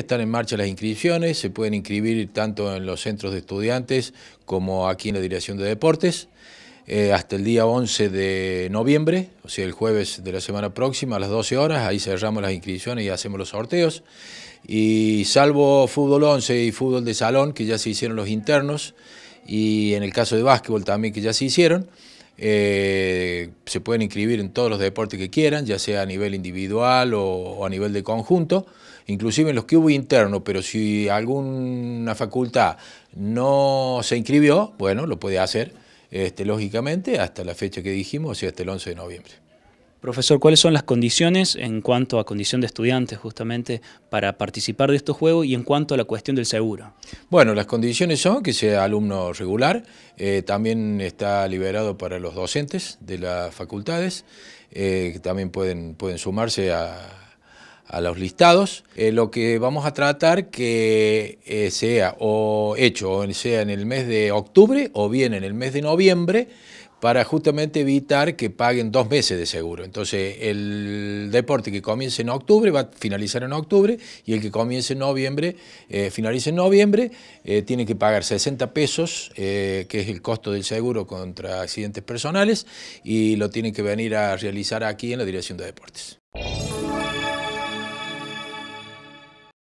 Están en marcha las inscripciones, se pueden inscribir tanto en los centros de estudiantes como aquí en la Dirección de Deportes. Eh, hasta el día 11 de noviembre, o sea, el jueves de la semana próxima a las 12 horas, ahí cerramos las inscripciones y hacemos los sorteos. Y salvo fútbol 11 y fútbol de salón, que ya se hicieron los internos, y en el caso de básquetbol también, que ya se hicieron, eh, se pueden inscribir en todos los deportes que quieran, ya sea a nivel individual o, a nivel de conjunto, inclusive en los que hubo interno, pero si alguna facultad no se inscribió, bueno, lo puede hacer, este, lógicamente, hasta la fecha que dijimos, o sea, hasta el 11 de noviembre. Profesor, ¿cuáles son las condiciones en cuanto a condición de estudiantes justamente para participar de estos juegos y en cuanto a la cuestión del seguro? Bueno, las condiciones son que sea alumno regular, eh, también está liberado para los docentes de las facultades, eh, que también pueden, pueden sumarse a, los listados. Eh, lo que vamos a tratar que sea o hecho sea en el mes de octubre o bien en el mes de noviembre para justamente evitar que paguen dos meses de seguro. Entonces, el deporte que comience en octubre va a finalizar en octubre y el que comience en noviembre, eh, finalice en noviembre, eh, tiene que pagar 60 pesos, eh, que es el costo del seguro contra accidentes personales, y lo tienen que venir a realizar aquí en la Dirección de Deportes.